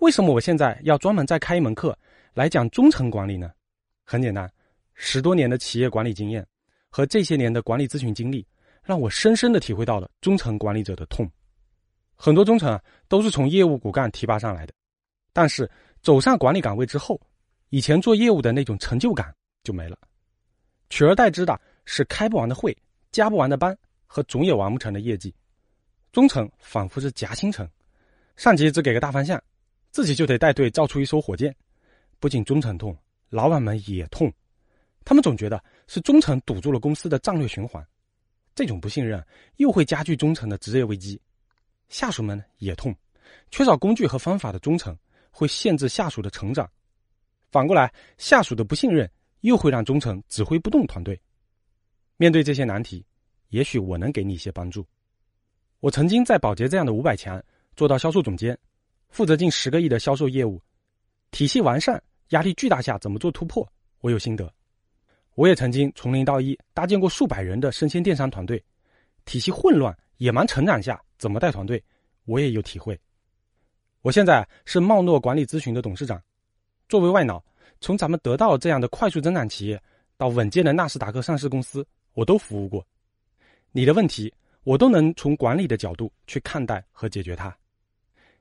为什么我现在要专门再开一门课来讲中层管理呢？很简单，十多年的企业管理经验和这些年的管理咨询经历，让我深深的体会到了中层管理者的痛。很多中层啊，都是从业务骨干提拔上来的，但是走上管理岗位之后，以前做业务的那种成就感就没了，取而代之的是开不完的会、加不完的班和总也完不成的业绩。中层仿佛是夹心层，上级只给个大方向。自己就得带队造出一艘火箭，不仅中层痛，老板们也痛，他们总觉得是中层堵住了公司的战略循环，这种不信任又会加剧中层的职业危机，下属们也痛，缺少工具和方法的中层会限制下属的成长，反过来，下属的不信任又会让中层指挥不动团队。面对这些难题，也许我能给你一些帮助。我曾经在宝洁这样的五百强做到销售总监。负责近十个亿的销售业务，体系完善、压力巨大下怎么做突破？我有心得。我也曾经从零到一搭建过数百人的生鲜电商团队，体系混乱、野蛮成长下怎么带团队？我也有体会。我现在是茂诺管理咨询的董事长，作为外脑，从咱们得到这样的快速增长企业到稳健的纳斯达克上市公司，我都服务过。你的问题，我都能从管理的角度去看待和解决它。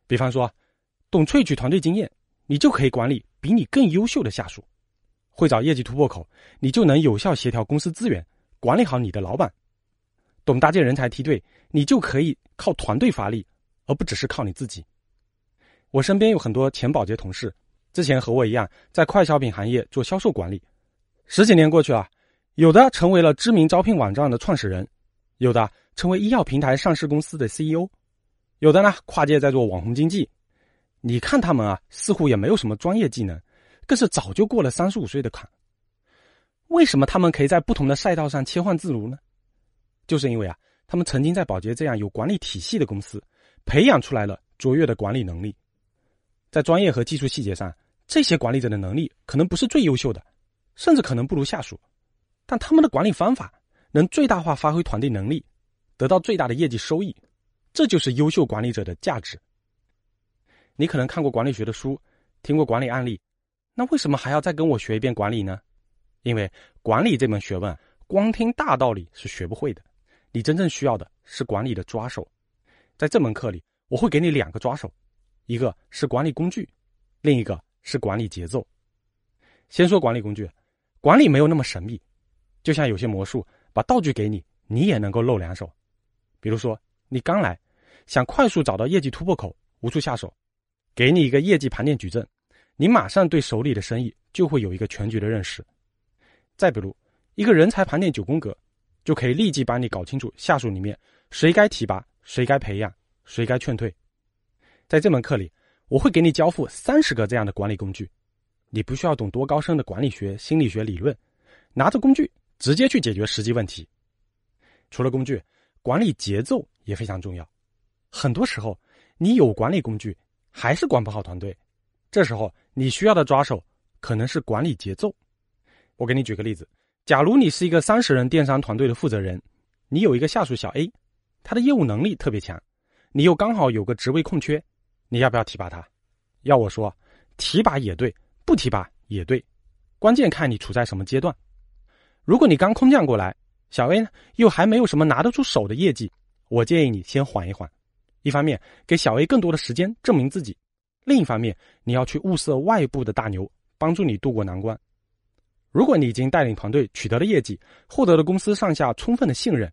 比方说，懂萃取团队经验，你就可以管理比你更优秀的下属；会找业绩突破口，你就能有效协调公司资源，管理好你的老板；懂搭建人才梯队，你就可以靠团队发力，而不只是靠你自己。我身边有很多前保洁同事，之前和我一样在快消品行业做销售管理，十几年过去了，有的成为了知名招聘网站的创始人，有的成为医药平台上市公司的 CEO。有的呢，跨界在做网红经济，你看他们啊，似乎也没有什么专业技能，更是早就过了三十五岁的坎。为什么他们可以在不同的赛道上切换自如呢？就是因为啊，他们曾经在宝洁这样有管理体系的公司培养出来了卓越的管理能力。在专业和技术细节上，这些管理者的能力可能不是最优秀的，甚至可能不如下属，但他们的管理方法能最大化发挥团队能力，得到最大的业绩收益。这就是优秀管理者的价值。你可能看过管理学的书，听过管理案例，那为什么还要再跟我学一遍管理呢？因为管理这门学问，光听大道理是学不会的。你真正需要的是管理的抓手。在这门课里，我会给你两个抓手，一个是管理工具，另一个是管理节奏。先说管理工具，管理没有那么神秘，就像有些魔术，把道具给你，你也能够露两手。比如说。你刚来，想快速找到业绩突破口，无处下手，给你一个业绩盘点矩阵，你马上对手里的生意就会有一个全局的认识。再比如，一个人才盘点九宫格，就可以立即帮你搞清楚下属里面谁该提拔，谁该培养，谁该劝退。在这门课里，我会给你交付三十个这样的管理工具，你不需要懂多高深的管理学、心理学理论，拿着工具直接去解决实际问题。除了工具，管理节奏。也非常重要。很多时候，你有管理工具，还是管不好团队。这时候，你需要的抓手可能是管理节奏。我给你举个例子：，假如你是一个三十人电商团队的负责人，你有一个下属小 A，他的业务能力特别强，你又刚好有个职位空缺，你要不要提拔他？要我说，提拔也对，不提拔也对，关键看你处在什么阶段。如果你刚空降过来，小 A 呢又还没有什么拿得出手的业绩。我建议你先缓一缓，一方面给小 A 更多的时间证明自己，另一方面你要去物色外部的大牛帮助你渡过难关。如果你已经带领团队取得了业绩，获得了公司上下充分的信任，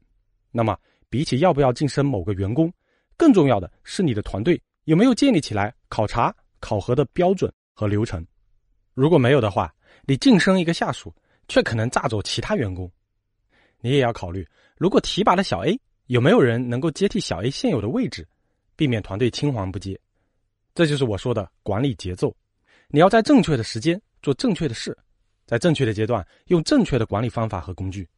那么比起要不要晋升某个员工，更重要的是你的团队有没有建立起来考察考核的标准和流程。如果没有的话，你晋升一个下属却可能炸走其他员工。你也要考虑，如果提拔了小 A。有没有人能够接替小 A 现有的位置，避免团队青黄不接？这就是我说的管理节奏。你要在正确的时间做正确的事，在正确的阶段用正确的管理方法和工具。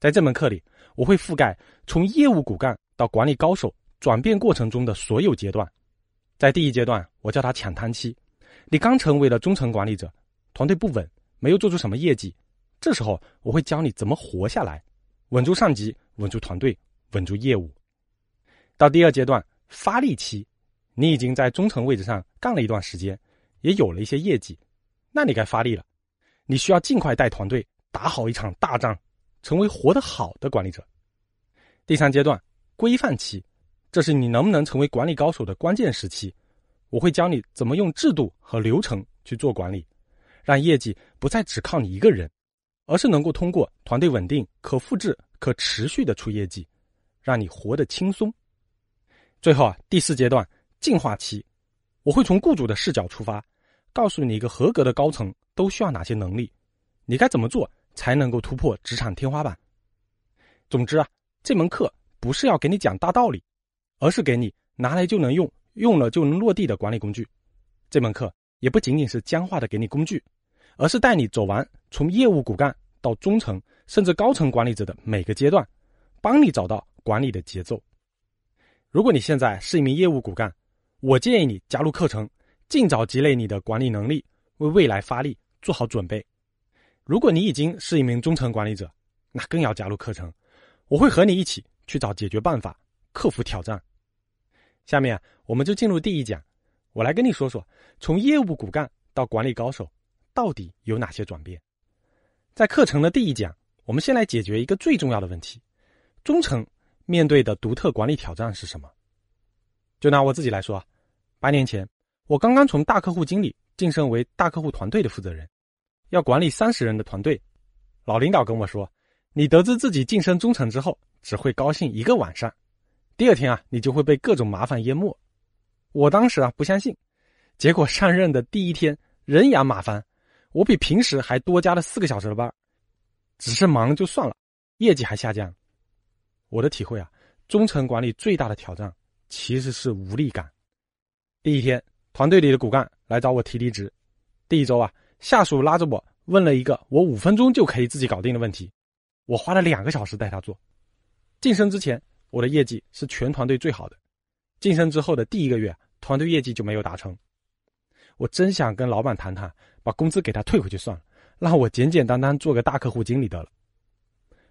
在这门课里，我会覆盖从业务骨干到管理高手转变过程中的所有阶段。在第一阶段，我叫他“抢滩期”，你刚成为了中层管理者，团队不稳，没有做出什么业绩。这时候，我会教你怎么活下来，稳住上级。稳住团队，稳住业务，到第二阶段发力期，你已经在中层位置上干了一段时间，也有了一些业绩，那你该发力了。你需要尽快带团队打好一场大仗，成为活得好的管理者。第三阶段规范期，这是你能不能成为管理高手的关键时期。我会教你怎么用制度和流程去做管理，让业绩不再只靠你一个人，而是能够通过团队稳定、可复制。可持续的出业绩，让你活得轻松。最后啊，第四阶段进化期，我会从雇主的视角出发，告诉你一个合格的高层都需要哪些能力，你该怎么做才能够突破职场天花板。总之啊，这门课不是要给你讲大道理，而是给你拿来就能用、用了就能落地的管理工具。这门课也不仅仅是僵化的给你工具，而是带你走完从业务骨干到中层。甚至高层管理者的每个阶段，帮你找到管理的节奏。如果你现在是一名业务骨干，我建议你加入课程，尽早积累你的管理能力，为未来发力做好准备。如果你已经是一名中层管理者，那更要加入课程，我会和你一起去找解决办法，克服挑战。下面我们就进入第一讲，我来跟你说说，从业务骨干到管理高手，到底有哪些转变？在课程的第一讲。我们先来解决一个最重要的问题：忠诚面对的独特管理挑战是什么？就拿我自己来说啊，八年前我刚刚从大客户经理晋升为大客户团队的负责人，要管理三十人的团队。老领导跟我说：“你得知自己晋升中层之后，只会高兴一个晚上，第二天啊，你就会被各种麻烦淹没。”我当时啊不相信，结果上任的第一天人仰马翻，我比平时还多加了四个小时的班。只是忙就算了，业绩还下降。我的体会啊，中层管理最大的挑战其实是无力感。第一天，团队里的骨干来找我提离职。第一周啊，下属拉着我问了一个我五分钟就可以自己搞定的问题，我花了两个小时带他做。晋升之前，我的业绩是全团队最好的。晋升之后的第一个月，团队业绩就没有达成。我真想跟老板谈谈，把工资给他退回去算了。让我简简单单做个大客户经理得了。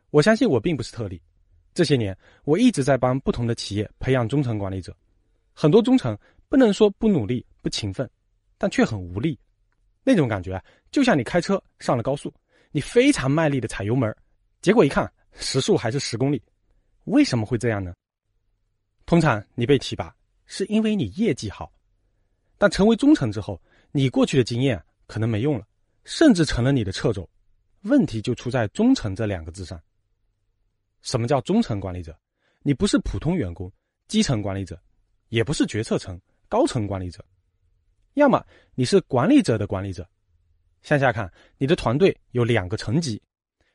我相信我并不是特例，这些年我一直在帮不同的企业培养中层管理者。很多中层不能说不努力、不勤奋，但却很无力。那种感觉就像你开车上了高速，你非常卖力的踩油门，结果一看时速还是十公里。为什么会这样呢？通常你被提拔是因为你业绩好，但成为中层之后，你过去的经验可能没用了。甚至成了你的掣肘，问题就出在“忠诚”这两个字上。什么叫中层管理者？你不是普通员工、基层管理者，也不是决策层、高层管理者，要么你是管理者的管理者，向下看，你的团队有两个层级，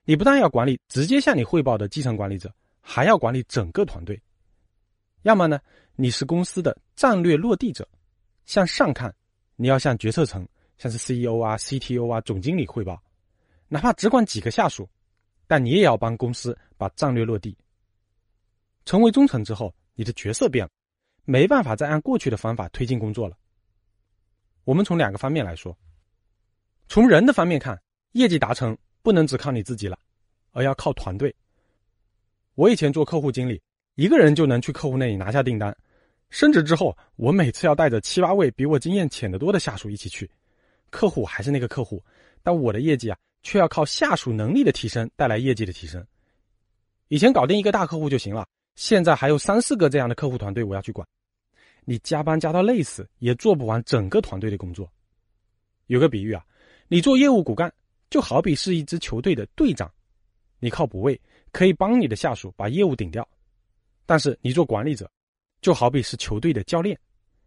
你不但要管理直接向你汇报的基层管理者，还要管理整个团队；要么呢，你是公司的战略落地者，向上看，你要向决策层。像是 CEO 啊、CTO 啊、总经理汇报，哪怕只管几个下属，但你也要帮公司把战略落地。成为中层之后，你的角色变了，没办法再按过去的方法推进工作了。我们从两个方面来说：从人的方面看，业绩达成不能只靠你自己了，而要靠团队。我以前做客户经理，一个人就能去客户那里拿下订单；升职之后，我每次要带着七八位比我经验浅得多的下属一起去。客户还是那个客户，但我的业绩啊，却要靠下属能力的提升带来业绩的提升。以前搞定一个大客户就行了，现在还有三四个这样的客户团队我要去管。你加班加到累死，也做不完整个团队的工作。有个比喻啊，你做业务骨干就好比是一支球队的队长，你靠补位可以帮你的下属把业务顶掉。但是你做管理者，就好比是球队的教练，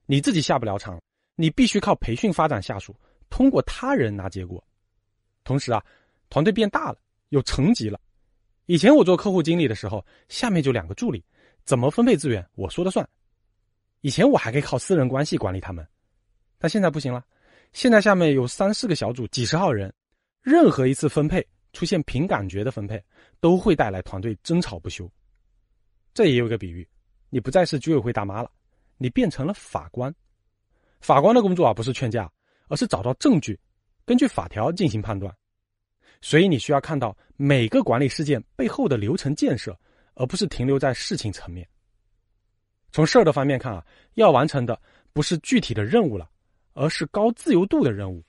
你自己下不了场，你必须靠培训发展下属。通过他人拿结果，同时啊，团队变大了，有层级了。以前我做客户经理的时候，下面就两个助理，怎么分配资源我说了算。以前我还可以靠私人关系管理他们，但现在不行了。现在下面有三四个小组，几十号人，任何一次分配出现凭感觉的分配，都会带来团队争吵不休。这也有个比喻：你不再是居委会大妈了，你变成了法官。法官的工作啊，不是劝架。而是找到证据，根据法条进行判断，所以你需要看到每个管理事件背后的流程建设，而不是停留在事情层面。从事儿的方面看啊，要完成的不是具体的任务了，而是高自由度的任务。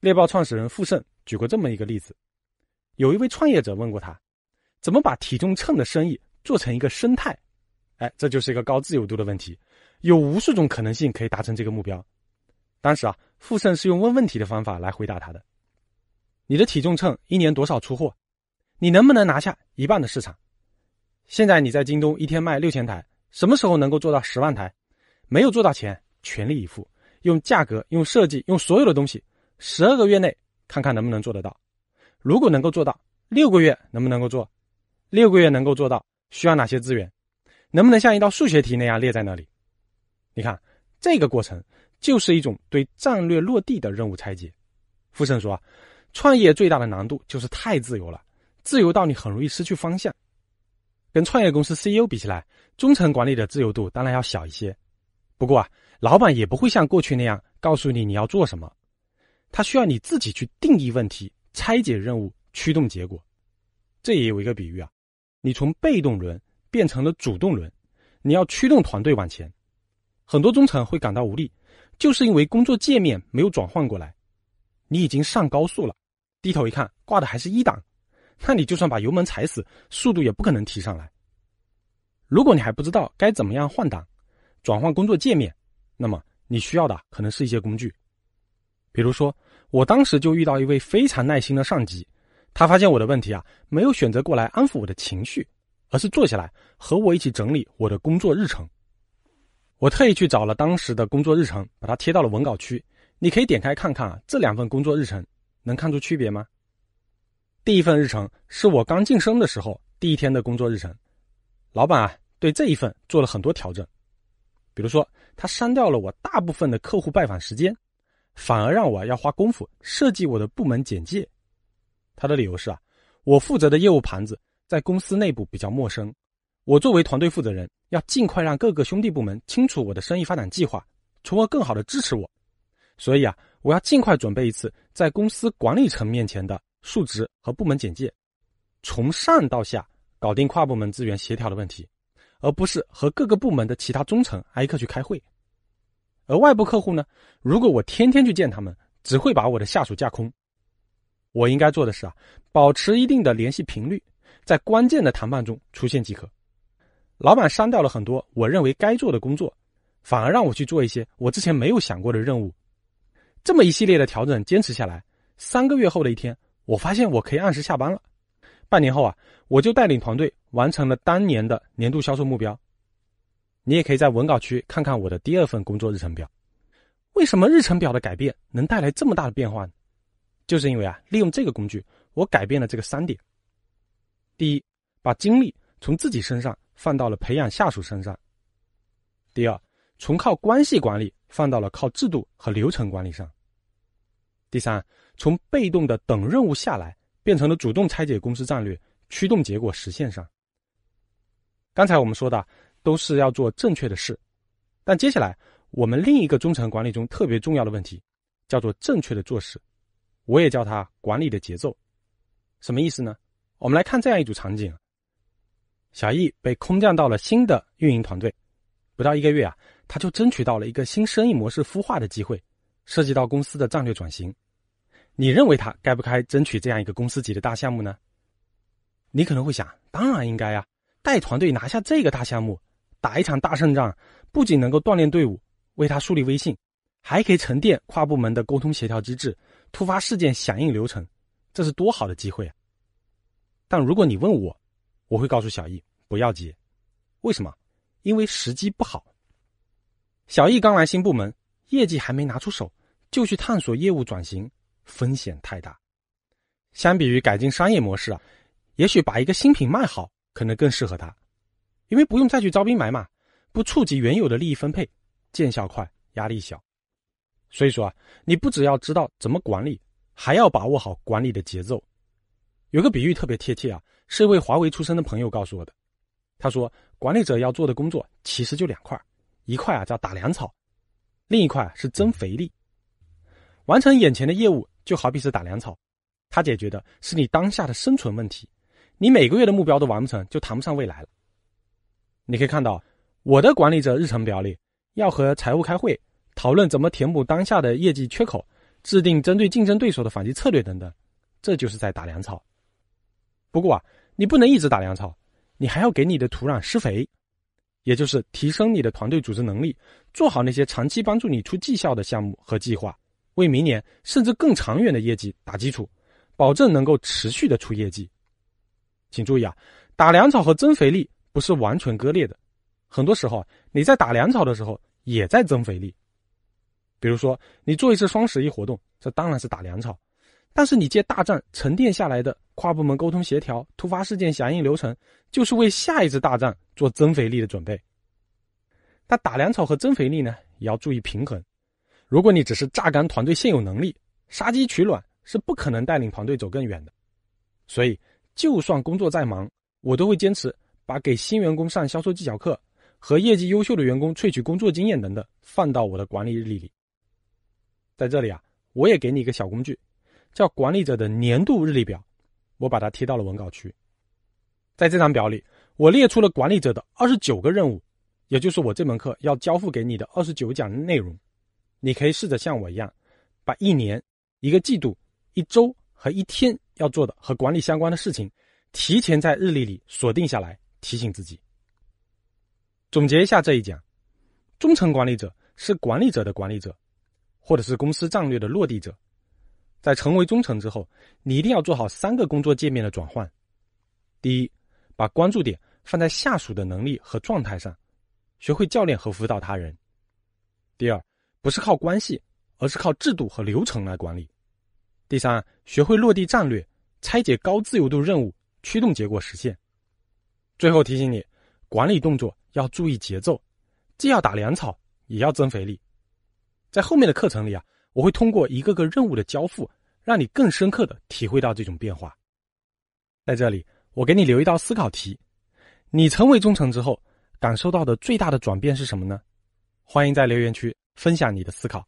猎豹创始人傅盛举过这么一个例子：，有一位创业者问过他，怎么把体重秤的生意做成一个生态？哎，这就是一个高自由度的问题，有无数种可能性可以达成这个目标。当时啊，傅盛是用问问题的方法来回答他的：“你的体重秤一年多少出货？你能不能拿下一半的市场？现在你在京东一天卖六千台，什么时候能够做到十万台？没有做到前全力以赴，用价格、用设计、用所有的东西，十二个月内看看能不能做得到。如果能够做到，六个月能不能够做？六个月能够做到需要哪些资源？能不能像一道数学题那样列在那里？你看这个过程。”就是一种对战略落地的任务拆解。傅盛说啊，创业最大的难度就是太自由了，自由到你很容易失去方向。跟创业公司 CEO 比起来，中层管理的自由度当然要小一些。不过啊，老板也不会像过去那样告诉你你要做什么，他需要你自己去定义问题、拆解任务、驱动结果。这也有一个比喻啊，你从被动轮变成了主动轮，你要驱动团队往前。很多中层会感到无力。就是因为工作界面没有转换过来，你已经上高速了，低头一看挂的还是一档，那你就算把油门踩死，速度也不可能提上来。如果你还不知道该怎么样换挡，转换工作界面，那么你需要的可能是一些工具。比如说，我当时就遇到一位非常耐心的上级，他发现我的问题啊，没有选择过来安抚我的情绪，而是坐下来和我一起整理我的工作日程。我特意去找了当时的工作日程，把它贴到了文稿区。你可以点开看看啊，这两份工作日程能看出区别吗？第一份日程是我刚晋升的时候第一天的工作日程，老板啊对这一份做了很多调整，比如说他删掉了我大部分的客户拜访时间，反而让我要花功夫设计我的部门简介。他的理由是啊，我负责的业务盘子在公司内部比较陌生。我作为团队负责人，要尽快让各个兄弟部门清楚我的生意发展计划，从而更好的支持我。所以啊，我要尽快准备一次在公司管理层面前的述职和部门简介，从上到下搞定跨部门资源协调的问题，而不是和各个部门的其他中层挨个去开会。而外部客户呢，如果我天天去见他们，只会把我的下属架空。我应该做的是啊，保持一定的联系频率，在关键的谈判中出现即可。老板删掉了很多我认为该做的工作，反而让我去做一些我之前没有想过的任务。这么一系列的调整坚持下来，三个月后的一天，我发现我可以按时下班了。半年后啊，我就带领团队完成了当年的年度销售目标。你也可以在文稿区看看我的第二份工作日程表。为什么日程表的改变能带来这么大的变化？呢？就是因为啊，利用这个工具，我改变了这个三点：第一，把精力从自己身上。放到了培养下属身上。第二，从靠关系管理放到了靠制度和流程管理上。第三，从被动的等任务下来，变成了主动拆解公司战略，驱动结果实现上。刚才我们说的都是要做正确的事，但接下来我们另一个中层管理中特别重要的问题，叫做正确的做事，我也叫它管理的节奏。什么意思呢？我们来看这样一组场景。小易被空降到了新的运营团队，不到一个月啊，他就争取到了一个新生意模式孵化的机会，涉及到公司的战略转型。你认为他该不该争取这样一个公司级的大项目呢？你可能会想，当然应该呀，带团队拿下这个大项目，打一场大胜仗，不仅能够锻炼队伍，为他树立威信，还可以沉淀跨部门的沟通协调机制、突发事件响应流程，这是多好的机会啊！但如果你问我，我会告诉小易不要急，为什么？因为时机不好。小易刚来新部门，业绩还没拿出手，就去探索业务转型，风险太大。相比于改进商业模式啊，也许把一个新品卖好，可能更适合他，因为不用再去招兵买马，不触及原有的利益分配，见效快，压力小。所以说啊，你不只要知道怎么管理，还要把握好管理的节奏。有个比喻特别贴切啊，是一位华为出身的朋友告诉我的。他说，管理者要做的工作其实就两块，一块啊叫打粮草，另一块是增肥力。完成眼前的业务就好比是打粮草，它解决的是你当下的生存问题。你每个月的目标都完不成就谈不上未来了。你可以看到我的管理者日程表里要和财务开会讨论怎么填补当下的业绩缺口，制定针对竞争对手的反击策略等等，这就是在打粮草。不过啊，你不能一直打粮草，你还要给你的土壤施肥，也就是提升你的团队组织能力，做好那些长期帮助你出绩效的项目和计划，为明年甚至更长远的业绩打基础，保证能够持续的出业绩。请注意啊，打粮草和增肥力不是完全割裂的，很多时候你在打粮草的时候也在增肥力。比如说，你做一次双十一活动，这当然是打粮草，但是你借大战沉淀下来的。跨部门沟通协调、突发事件响应流程，就是为下一次大战做增肥力的准备。他打粮草和增肥力呢，也要注意平衡。如果你只是榨干团队现有能力、杀鸡取卵，是不可能带领团队走更远的。所以，就算工作再忙，我都会坚持把给新员工上销售技巧课和业绩优秀的员工萃取工作经验等等，放到我的管理日历里。在这里啊，我也给你一个小工具，叫管理者的年度日历表。我把它贴到了文稿区，在这张表里，我列出了管理者的二十九个任务，也就是我这门课要交付给你的二十九讲内容。你可以试着像我一样，把一年、一个季度、一周和一天要做的和管理相关的事情，提前在日历里锁定下来，提醒自己。总结一下这一讲：中层管理者是管理者的管理者，或者是公司战略的落地者。在成为中层之后，你一定要做好三个工作界面的转换：第一，把关注点放在下属的能力和状态上，学会教练和辅导他人；第二，不是靠关系，而是靠制度和流程来管理；第三，学会落地战略，拆解高自由度任务，驱动结果实现。最后提醒你，管理动作要注意节奏，既要打粮草，也要增肥力。在后面的课程里啊。我会通过一个个任务的交付，让你更深刻的体会到这种变化。在这里，我给你留一道思考题：你成为忠诚之后，感受到的最大的转变是什么呢？欢迎在留言区分享你的思考。